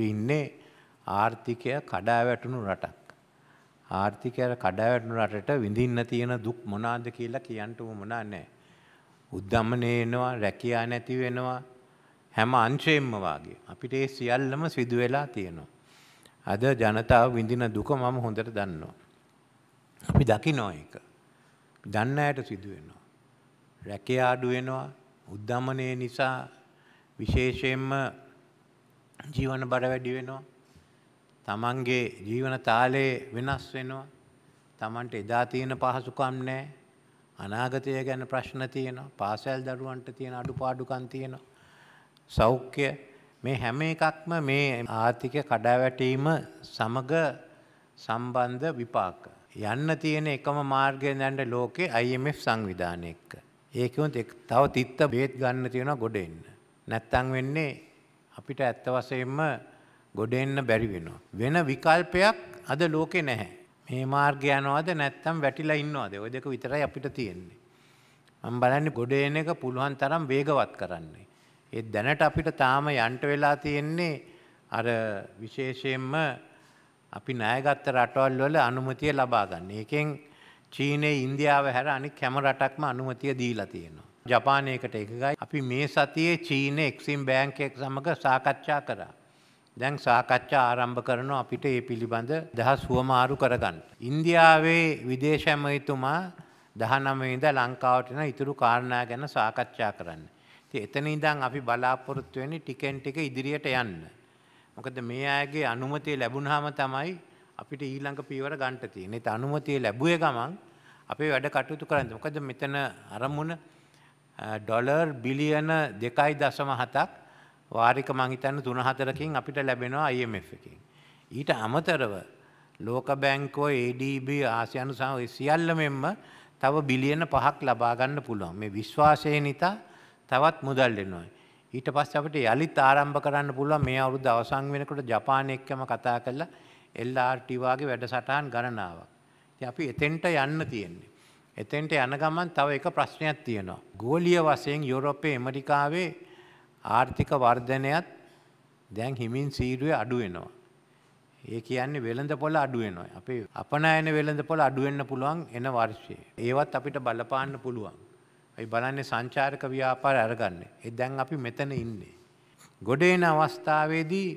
අපි ඉන්නේ ආර්ථිකය කඩා වැටුණු රටක්. ආර්ථිකයට කඩා වැටුණු රටට විඳින්න තියෙන දුක් මොනාද කියලා කියන්ට වුමනා නෑ. උද්ධමනය එනවා රැකියා නැති වෙනවා හැම අංශයෙන්ම වගේ අපිට ඒ සියල්ලම සිදු වෙලා තියෙනවා. අද ජනතාව විඳින දුක මම හොඳට දන්නවා. අපි දකිනෝ එක. දන්න අයට සිදු වෙනවා. රැකියා අඩු වෙනවා. උද්ධමනය නිසා විශේෂයෙන්ම ජීවන බර වැඩි වෙනවා. තමන්ගේ ජීවන තාලේ වෙනස් වෙනවා. තමන්ට එදා තියෙන පහසුකම් නෑ. අනාගතය ගැන ප්‍රශ්න තියෙනවා. පාසැල් දරුවන්ට තියෙන අඩුපාඩුකම් තියෙනවා. සෞඛ්‍ය මේ හැම එකක්ම මේ ආර්ථික කඩාවැටීම සමග සම්බන්ධ විපාක. යන්න තියෙන එකම මාර්ගය දැන්ට ලෝකේ IMF සංවිධානය එක්ක. ඒකෙන් තව තිත්ත බේත් ගන්න තියෙනවා ගොඩ එන්න. නැත්තම් වෙන්නේ අපිට ඇත්ත වශයෙන්ම ගොඩ එන්න බැරි වෙනවා. වෙන විකල්පයක් අද ලෝකේ නැහැ. මේ මාර්ගය යනවාද නැත්නම් වැටිලා ඉන්නවද? ওই දෙක විතරයි අපිට තියෙන්නේ. මම බලන්නේ ගොඩ එන එක පුළුවන් තරම් වේගවත් කරන්න. ඒ දැනට අපිට තාම යන්ට වෙලා තියෙන්නේ අර විශේෂයෙන්ම අපි ණයගත්ත රටවල් වල අනුමතිය ලබා ගන්න. ඒකෙන් චීනයේ ඉන්දියාව හැර අනික් හැම රටක්ම අනුමතිය දීලා තියෙනවා. ජපානයකට එකගයි. අපි මේ සතියේ චීන එක්සිම් බෑංකෙක් සමඟ සාකච්ඡා කරා. දැන් සාකච්ඡා ආරම්භ කරන අපිට ඒ පිළිබඳ දහස් හුවමාරු කරගන්න. ඉන්දියාවේ විදේශඇමයිතුමා දහනමේද ලංකාවටන ඉතුරු කාරණා ගැන සාකච්ඡා කරන්න. ති එතන ඉදං අපි බලාපොරොත්තුවනි ටිකෙන් ටික ඉදිරියට යන්න. මොකද මේ අයගේ අනුමතිය ලැබුණහම තමයි අපිට ඊළඟ පීවර ගණ්ටතිය නෙත අනුමතිය ලැබුවේ ගමන් අපේ වැඩ කටයුතු කරන්න. මොකද මෙතන අරමුණ ඩොලර් බිලියන දෙකයි දසම හතක් වාරික මංහිතන්න තුන හතරකින් අපිට ලැබෙනවා IMF එකින්. ඊට අමතරව ලෝක බැංකෝ ADB ආසියනු සහ සියල්ල මෙන්ම තව බිලියන පහක් ලබාගන්න පුළුවන් මේ විශ්වාසය නිතා තවත් මුදල් දෙනවා. ඊට පස්ස අපට යළිත් ආරම්භ කරන්න පුළුවන් මේ අවුරුදු අවසන් වෙනකොට ජපාන එක්කම කතා කරලා LRT වාගේ වැඩසටහන් ගණනාවක්. ඉතින් අපි එතෙන්ට යන්න තියෙන්නේ. එතෙන්ට යන ගමන් තව එක ප්‍රශ්නයක් තියෙනවා. ගෝලිය වසයෙන් යුරෝපය එමරිකාවේ ආර්ථික වර්ධනයත් දැන් හිමින් සීරුවේ අඩුවෙනවා. ඒ කියන්නේ වෙළඳ පොළ අඩුවෙනවා. අපේ අපනයන වෙළඳ පොළ අඩුවෙන්න පුළුවන් එන වර්ෂයේ. ඒවත් අපිට බලපාන්න පුළුවන්. ඇයි බලන්නේ සංචාරක ව්‍යාපාර අරගන්න. ඒ දැන් අපි මෙතන ඉන්නේ. ගොඩ එන අවස්ථාවේදී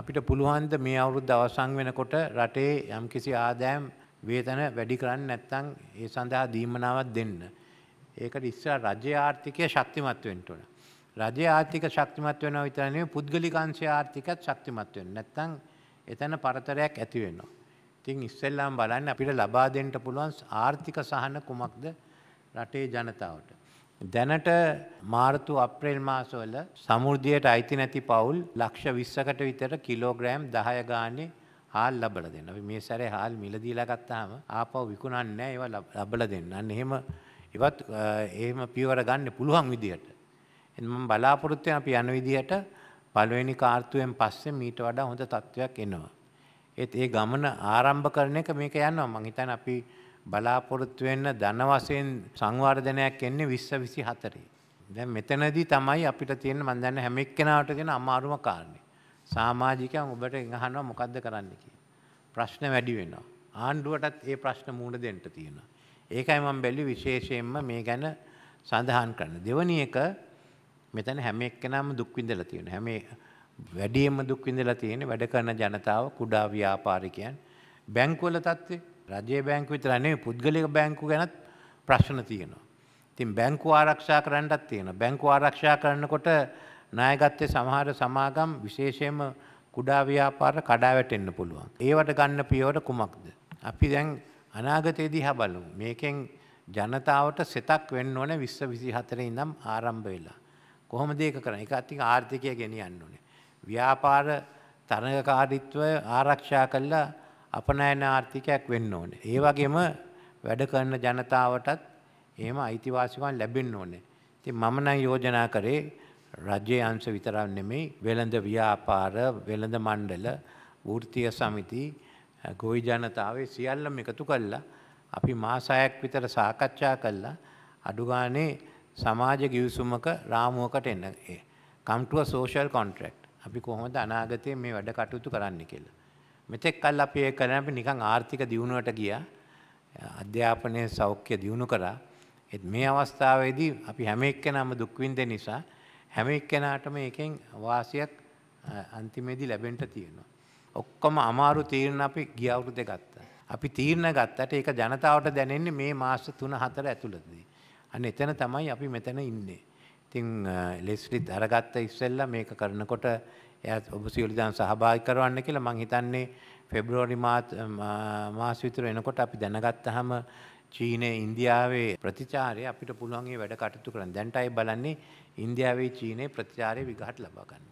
අපිට පුළුවන් ද මේ අවුරුද්ද අවසන් වෙනකොට රටේ යම්කිසි ආදායම් වේතන වැඩි කරන්න නැත්තං ඒ සඳහා දීමනාවත් දෙන්න. ඒකට ඉස්සර රජය ආර්ථිකය ශක්තිමත් වෙන්ටුවන. රජ ආර්ථික ශක්තිමත් වෙන විතරනේ පුද්ගලිකංශය ආර්ථිකත් ශක්තිමත් වෙන නැත්තං එතැන පරතරයක් ඇතිවෙන්නවා. ඉතින් ඉස්සෙල්ලාම් බලන්න අපිට ලබා දෙන්ට පුළුවන් ආර්ථික සහන කුමක්ද රටේ ජනතාවට. දැනට මාර්තු අප්‍රේල් මාසවල සමුෘදයට අයිති නැති පවුල් ලක්ෂ විස්සකට විතර කිලෝග්‍රෑම් දහය ගානේ හාල් ලබල දෙන්න මේ සැරේ හාල් මිලදීලා ගත්තාම ආපහු විකුණන්නේ නැහැ ඒවා ලබල දෙන්න. අන්න එහෙම ඉවත් එහෙම පියවර ගන්න පුළුවන් විදිහට. මම බලාපොරොත්තු වෙන අපි යන විදිහට පළවෙනි කාර්තුවෙන් පස්සේ මීට වඩා හොඳ තත්වයක් එනවා. ඒත් ඒ ගමන ආරම්භ කරන එක මේක යනවා. මම හිතන්නේ අපි බලාපොරොත්තු වෙන්න ධන වශයෙන් සංවර්ධනයක් එන්නේ 20 24. දැන් මෙතනදී තමයි අපිට තියෙන මම දන්නේ හැම එක්කෙනාට තියෙන අමාරුම කාරණේ. සාමාජිකයන් ඔබට අහනවා මොකද්ද කරන්න කියලා. ප්‍රශ්න වැඩි වෙනවා. ආණ්ඩුවටත් ඒ ප්‍රශ්න මූණ දෙන්න තියෙනවා. ඒකයි මම බැලුවේ විශේෂයෙන්ම මේ ගැන සඳහන් කරන්න. දෙවැනි එක මෙතන හැම එක්කෙනාම දුක් විඳලා තියෙනවා. හැම වැඩියෙන්ම දුක් විඳලා තියෙන්නේ වැඩ කරන ජනතාව, කුඩා ව්‍යාපාරිකයන්, බැංකුවල තත්ත්වය, රජයේ බැංකුව විතර නෙවෙයි පුද්ගලික බැංකු ගැනත් ප්‍රශ්න තියෙනවා. ඉතින් බැංකු ආරක්ෂා කරන්නත් තියෙනවා. බැංකු ආරක්ෂා කරනකොට ණයගත්තේ සමහර සමාගම් විශේෂයෙන්ම කුඩා ව්‍යාපාර කඩාවැටෙන්න පුළුවන්. ඒවට ගන්න පියවර කුමක්ද? අපි දැන් අනාගතයේ දිහා බලමු. මේකෙන් ජනතාවට සෙතක් වෙන්න ඕනේ 2024 ඉඳන් ආරම්භ වෙලා. කොහොමද ඒක කරන්නේ? ඒකත් ඉතින් ආර්ථිකය ගෙනියන්න ඕනේ. ව්‍යාපාර තරඟකාරීත්වය ආරක්ෂා කළා අපනයන ආර්ථිකයක් වෙන්න ඕනේ. ඒ වගේම වැඩ කරන ජනතාවටත් එහෙම අයිතිවාසිකම් ලැබෙන්න ඕනේ. ඉතින් මම නම් යෝජනා කරේ රජය අංශ විතරක් නෙමෙයි වෙළඳ ව්‍යාපාර වෙළඳ මණ්ඩල වෘත්තීය සමිති ගොවි ජනතාවේ සියල්ලම එකතු කළා අපි මාස 6ක් විතර සාකච්ඡා කළා අඩු ගානේ සමාජ ගිවිසුමක රාමුවකට එන්න ඒ කම්ටුව සෝෂල් කොන්ට්‍රැක්ට් අපි කොහොමද අනාගතයේ මේ වැඩ කටයුතු කරන්න කියලා. මෙතෙක් කල් අපි ඒක කරන අපි නිකන් ආර්ථික දියුණුවට ගියා. අධ්‍යාපනයේ සෞඛ්‍ය දියුණු කරා. ඒත් මේ අවස්ථාවේදී අපි හැම එක්කෙනාම දුක් විඳින නිසා හැම එක්කෙනාටම එකෙන් වාසියක් අන්තිමේදී ලැබෙන්ට තියෙනවා. ඔක්කොම අමාරු තීරණ අපි ගියවුරුද ගත්ත. අපි තීරණ ගත්තට ඒක ජනතාවට දැනෙන්නේ මේ මාස තුන හතර ඇතුළදී. අන්න එතන තමයි අපි මෙතැන ඉන්නේ. ඉතිං ලෙස්ලිත් අරගත්ත ඉස්සෙල්ල මේක කරනකොට එයත් ඔබ සියලිදන් සහභාගි කරවන්න කියලා මං හිතන්නේ ෆෙබ්‍රෝරි මාත් මාස විතර එනකොට අපි දැනගත්තහම චීනය ඉන්දියාවේ ප්‍රතිචාරය අපිට පුළුවන්ගේ වැඩ කටයුතු කරන දැන්ටයි බලන්නේ ഇന്ത്യാവെ ചീനെ പ്രത്യാരെ വിഘാട്ട് ലംബാക്കാൻ